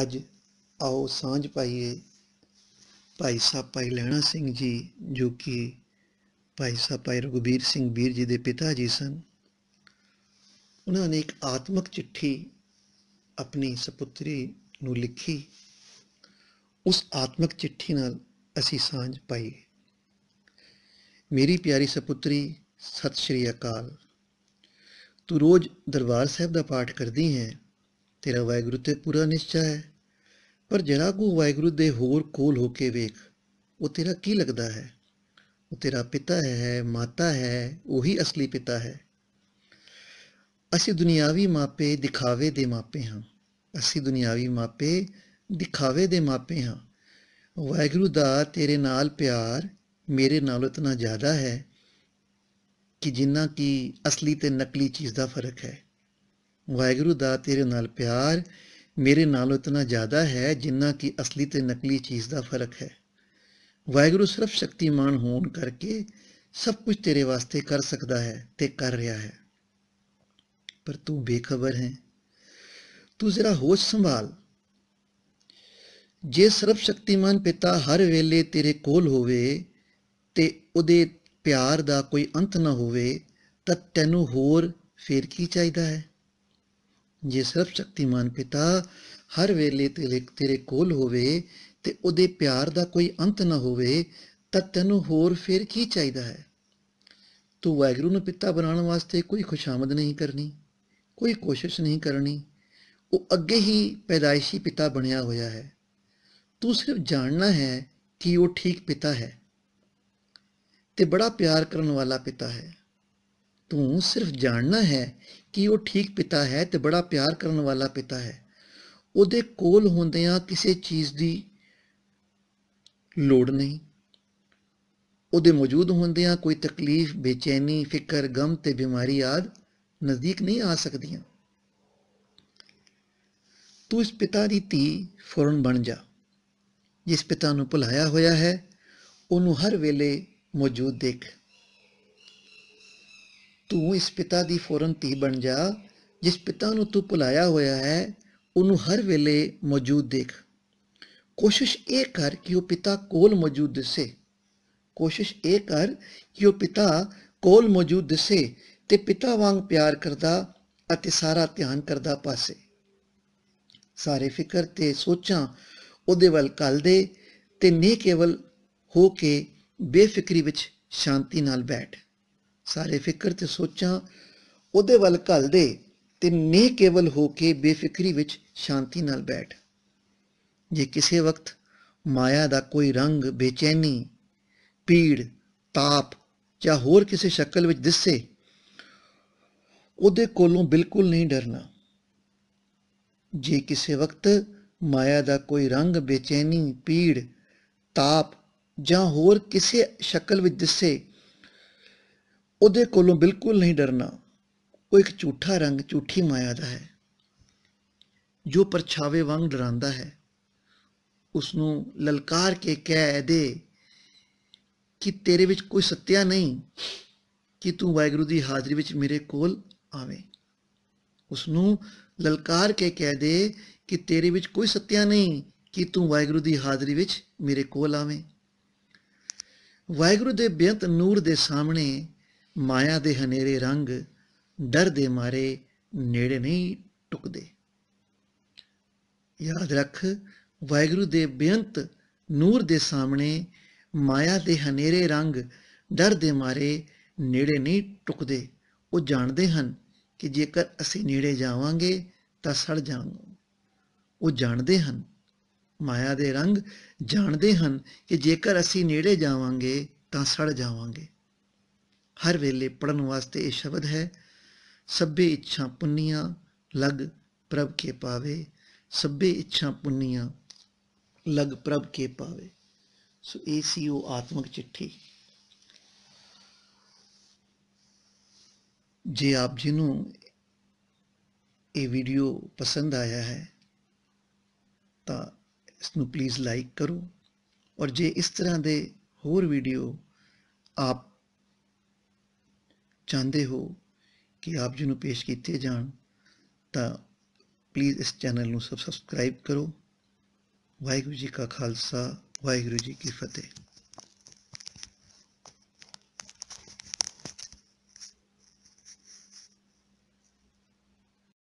ਅੱਜ ਆਓ ਸਾਂਝ ਪਾਈਏ ਭਾਈ ਸਾਹਿਬ ਭਾਈ ਲੈਣਾ ਸਿੰਘ ਜੀ ਜੋ ਕਿ ਭਾਈ ਸਾਹਿਬ ਭਾਈ ਰਘੁਬੀਰ ਸਿੰਘ ਵੀਰ ਜੀ ਦੇ ਪਿਤਾ ਜੀ ਸਨ ਉਹਨਾਂ ਨੇ ਇੱਕ ਆਤਮਿਕ ਚਿੱਠੀ ਆਪਣੀ ਸੁਪੁੱਤਰੀ ਨੂੰ ਲਿਖੀ ਉਸ ਆਤਮਿਕ ਚਿੱਠੀ ਨਾਲ ਅਸੀਂ ਸਾਂਝ ਪਾਈ ਮੇਰੀ ਪਿਆਰੀ ਸੁਪੁੱਤਰੀ ਸਤਿ ਸ਼੍ਰੀ ਅਕਾਲ ਤੂੰ ਰੋਜ਼ ਦਰਬਾਰ ਸਾਹਿਬ ਦਾ ਪਾਠ ਕਰਦੀ ਹੈ ਤੇਰਾ ਵਾਹਿਗੁਰੂ ਤੇ ਪੂਰਾ ਨਿਸ਼ਚੈ ਹੈ ਪਰ ਜਿਹੜਾ ਕੋ ਵਾਹਿਗੁਰੂ ਦੇ ਹੋਰ ਕੋਲ ਹੋ ਕੇ ਵੇਖ ਉਹ ਤੇਰਾ ਕੀ ਲੱਗਦਾ ਹੈ ਉਹ ਤੇਰਾ ਪਿਤਾ ਹੈ ਮਾਤਾ ਹੈ ਉਹੀ ਅਸਲੀ ਪਿਤਾ ਹੈ ਅਸੀਂ ਦੁਨਿਆਵੀ ਮਾਪੇ ਦਿਖਾਵੇ ਦੇ ਮਾਪੇ ਹਾਂ ਅਸੀਂ ਦੁਨਿਆਵੀ ਮਾਪੇ ਦਿਖਾਵੇ ਦੇ ਮਾਪੇ ਹਾਂ ਵਾਹਿਗੁਰੂ ਦਾ ਤੇਰੇ ਨਾਲ ਪਿਆਰ ਮੇਰੇ ਨਾਲੋਂ ਉਤਨਾ ਜ਼ਿਆਦਾ ਹੈ ਕਿ ਜਿੰਨਾ ਕੀ ਅਸਲੀ ਤੇ ਨਕਲੀ ਚੀਜ਼ ਦਾ ਫਰਕ ਹੈ ਵਾਹਿਗੁਰੂ ਦਾ ਤੇਰੇ ਨਾਲ ਪਿਆਰ ਮੇਰੇ ਨਾਲ ਉਤਨਾ ਜ਼ਿਆਦਾ ਹੈ ਜਿੰਨਾ ਕਿ ਅਸਲੀ ਤੇ ਨਕਲੀ ਚੀਜ਼ ਦਾ ਫਰਕ ਹੈ ਵਾਹਿਗੁਰੂ ਸਿਰਫ ਸ਼ਕਤੀਮਾਨ ਹੋਣ ਕਰਕੇ ਸਭ ਕੁਝ ਤੇਰੇ ਵਾਸਤੇ ਕਰ ਸਕਦਾ ਹੈ ਤੇ ਕਰ ਰਿਹਾ ਹੈ ਪਰ ਤੂੰ ਬੇਖਬਰ ਹੈ ਤੂੰ ਜ਼ਰਾ ਹੋਸ਼ ਸੰਭਾਲ ਜੇ ਸਰਵ ਸ਼ਕਤੀਮਾਨ ਪਿਤਾ ਹਰ ਵੇਲੇ ਤੇਰੇ ਕੋਲ ਹੋਵੇ ਤੇ ਉਹਦੇ ਪਿਆਰ ਦਾ ਕੋਈ ਅੰਤ ਨਾ ਹੋਵੇ ਤਾਂ ਤੈਨੂੰ ਹੋਰ ਫੇਰ ਕੀ ਚਾਹੀਦਾ ਹੈ ਜੇ ਸਰਬ ਸ਼ਕਤੀਮਾਨ ਪਿਤਾ ਹਰ ਵੇਲੇ ਤੇਰੇ ਤੇਰੇ ਕੋਲ ਹੋਵੇ ਤੇ ਉਹਦੇ ਪਿਆਰ ਦਾ ਕੋਈ ਅੰਤ ਨਾ ਹੋਵੇ ਤਾਂ ਤੈਨੂੰ ਹੋਰ ਫਿਰ ਕੀ ਚਾਹੀਦਾ ਹੈ ਤੂੰ ਵੈਗਰੂ ਨੂੰ ਪਿਤਾ ਬਣਾਉਣ ਵਾਸਤੇ ਕੋਈ ਖੁਸ਼ਾਮਦ ਨਹੀਂ ਕਰਨੀ ਕੋਈ ਕੋਸ਼ਿਸ਼ ਨਹੀਂ ਕਰਨੀ ਉਹ ਅੱਗੇ ਹੀ ਪੈਦਾਇਸ਼ੀ ਪਿਤਾ ਬਣਿਆ ਹੋਇਆ ਹੈ ਤੂੰ ਸਿਰਫ ਜਾਣਨਾ ਹੈ ਕਿ ਉਹ ਠੀਕ ਪਿਤਾ ਹੈ ਤੇ ਬੜਾ ਪਿਆਰ ਕਰਨ ਵਾਲਾ ਪਿਤਾ ਹੈ ਤੂੰ ਸਿਰਫ ਜਾਣਨਾ ਹੈ ਕਿ ਉਹ ਠੀਕ ਪਿਤਾ ਹੈ ਤੇ ਬੜਾ ਪਿਆਰ ਕਰਨ ਵਾਲਾ ਪਿਤਾ ਹੈ ਉਹਦੇ ਕੋਲ ਹੁੰਦਿਆਂ ਕਿਸੇ ਚੀਜ਼ ਦੀ ਲੋੜ ਨਹੀਂ ਉਹਦੇ ਮੌਜੂਦ ਹੁੰਦਿਆਂ ਕੋਈ ਤਕਲੀਫ ਬੇਚੈਨੀ ਫਿਕਰ ਗਮ ਤੇ ਬਿਮਾਰੀ ਆਦ ਨਜ਼ਦੀਕ ਨਹੀਂ ਆ ਸਕਦੀਆਂ ਤੂੰ ਇਸ ਪਿਤਾ ਦੀ ਧੀ ਫੌਰਨ ਬਣ ਜਾ ਜਿਸ ਪਿਤਾ ਨੂੰ ਭੁਲਾਇਆ ਹੋਇਆ ਹੈ ਉਹਨੂੰ ਹਰ ਵੇਲੇ ਮੌਜੂਦ ਦੇਖ ਤੂੰ ਇਸ ਪਿਤਾ ਦੀ ਫੌਰਨ ਧੀ ਬਣ ਜਾ ਜਿਸ ਪਿਤਾ ਨੂੰ ਤੂੰ ਭੁਲਾਇਆ ਹੋਇਆ ਹੈ ਉਹਨੂੰ ਹਰ ਵੇਲੇ ਮੌਜੂਦ ਦੇਖ ਕੋਸ਼ਿਸ਼ ਇਹ ਕਰ ਕਿ ਉਹ ਪਿਤਾ ਕੋਲ ਮੌਜੂਦ ਦਿਸੇ ਕੋਸ਼ਿਸ਼ ਇਹ ਕਰ ਕਿ ਉਹ ਪਿਤਾ ਕੋਲ ਮੌਜੂਦ ਦਿਸੇ ਤੇ ਪਿਤਾ ਵਾਂਗ ਪਿਆਰ ਕਰਦਾ ਅਤੇ ਸਾਰਾ ਧਿਆਨ ਕਰਦਾ ਪਾਸੇ ਸਾਰੇ ਫਿਕਰ ਤੇ ਸੋਚਾਂ ਉਹਦੇ ਵੱਲ ਕੱਲ ਦੇ ਤੇ ਨੇ ਕੇਵਲ ਹੋ ਕੇ ਬੇਫਿਕਰੀ ਵਿੱਚ ਸ਼ਾਂਤੀ ਨਾਲ ਬੈਠ ਸਾਰੇ ਫਿਕਰ ਤੇ ਸੋਚਾਂ ਉਹਦੇ ਵੱਲ ਘੱਲ ਦੇ ਤੇ ਨੇ ਕੇਵਲ ਹੋ ਕੇ ਬੇਫਿਕਰੀ ਵਿੱਚ ਸ਼ਾਂਤੀ ਨਾਲ ਬੈਠ ਜੇ ਕਿਸੇ ਵਕਤ ਮਾਇਆ ਦਾ ਕੋਈ ਰੰਗ ਬੇਚੈਨੀ ਪੀੜ ਤਾਪ ਜਾਂ ਹੋਰ ਕਿਸੇ ਸ਼ਕਲ ਵਿੱਚ ਦਿਸੇ ਉਹਦੇ ਕੋਲੋਂ ਬਿਲਕੁਲ ਨਹੀਂ ਡਰਨਾ ਜੇ ਕਿਸੇ ਵਕਤ ਮਾਇਆ ਦਾ ਕੋਈ ਰੰਗ ਬੇਚੈਨੀ ਪੀੜ ਤਾਪ ਜਾਂ ਹੋਰ ਕਿਸੇ ਸ਼ਕਲ ਵਿੱਚ ਦਿਸੇ ਉਹਦੇ ਕੋਲੋਂ ਬਿਲਕੁਲ ਨਹੀਂ ਡਰਨਾ ਉਹ ਇੱਕ ਝੂਠਾ ਰੰਗ ਝੂਠੀ ਮਾਇਆ ਦਾ ਹੈ ਜੋ ਪਰਛਾਵੇ ਵਾਂਗ ਡਰਾਉਂਦਾ ਹੈ ਉਸ ਨੂੰ ਲਲਕਾਰ ਕੇ ਕਹਿ ਦੇ ਕਿ ਤੇਰੇ ਵਿੱਚ ਕੋਈ ਸੱਤਿਆ ਨਹੀਂ ਕਿ ਤੂੰ ਵਾਹਿਗੁਰੂ ਦੀ ਹਾਜ਼ਰੀ ਵਿੱਚ ਮੇਰੇ ਕੋਲ ਆਵੇਂ ਉਸ ਨੂੰ ਲਲਕਾਰ ਕੇ ਕਹਿ ਦੇ ਕਿ ਤੇਰੇ ਵਿੱਚ ਕੋਈ ਸੱਤਿਆ ਨਹੀਂ ਕਿ ਤੂੰ ਵਾਹਿਗੁਰੂ ਦੀ ਹਾਜ਼ਰੀ ਵਿੱਚ ਮੇਰੇ ਕੋਲ ਆਵੇਂ ਵਾਹਿਗੁਰੂ ਦੇ ਬੇਅੰਤ ਨੂਰ ਦੇ ਸਾਹਮਣੇ ਮਾਇਆ ਦੇ ਹਨੇਰੇ ਰੰਗ ਡਰ ਦੇ ਮਾਰੇ ਨੇੜੇ ਨਹੀਂ ਟੁਕਦੇ ਯਾਦ ਰੱਖ ਵਾਹਿਗੁਰੂ ਦੇ ਬੇਅੰਤ ਨੂਰ ਦੇ ਸਾਹਮਣੇ ਮਾਇਆ ਦੇ ਹਨੇਰੇ ਰੰਗ ਡਰ ਦੇ ਮਾਰੇ ਨੇੜੇ ਨਹੀਂ ਟੁਕਦੇ ਉਹ ਜਾਣਦੇ ਹਨ ਕਿ ਜੇਕਰ ਅਸੀਂ ਨੇੜੇ ਜਾਵਾਂਗੇ ਤਾਂ ਸੜ ਜਾਵਾਂਗੇ ਉਹ ਜਾਣਦੇ ਹਨ ਮਾਇਆ ਦੇ ਰੰਗ ਜਾਣਦੇ ਹਨ ਕਿ ਜੇਕਰ ਅਸੀਂ ਨੇੜੇ ਜਾਵਾਂਗੇ ਤਾਂ ਸੜ ਜਾਵਾਂਗੇ ਹਰ ਵੇਲੇ ਪੜਨ ਵਾਸਤੇ ਇਹ ਸ਼ਬਦ ਹੈ ਸਭੇ ਇੱਛਾ ਪੁੰਨੀਆਂ ਲਗ ਪ੍ਰਭ ਕੇ ਪਾਵੇ ਸਭੇ ਇੱਛਾ ਪੁੰਨੀਆਂ ਲਗ ਪ੍ਰਭ ਕੇ ਪਾਵੇ ਸੋ ਇਹ ਸੀ ਉਹ ਆਤਮਿਕ ਚਿੱਠੀ ਜੇ ਆਪ ਜੀ ਨੂੰ ਇਹ ਵੀਡੀਓ ਪਸੰਦ ਆਇਆ ਹੈ ਤਾਂ ਇਸ ਨੂੰ ਪਲੀਜ਼ ਲਾਈਕ ਕਰੋ ਔਰ ਜੇ ਇਸ ਤਰ੍ਹਾਂ ਦੇ ਹੋਰ ਵੀਡੀਓ ਆਪ ਚਾਹੁੰਦੇ ਹੋ ਕਿ ਆਪ ਜੀ ਨੂੰ ਪੇਸ਼ ਕੀਤੇ ਜਾਣ ਤਾਂ ਪਲੀਜ਼ ਇਸ ਚੈਨਲ ਨੂੰ ਸਬਸਕ੍ਰਾਈਬ ਕਰੋ ਵਾਹਿਗੁਰੂ ਜੀ ਕਾ ਖਾਲਸਾ ਵਾਹਿਗੁਰੂ ਜੀ ਕੀ ਫਤਿਹ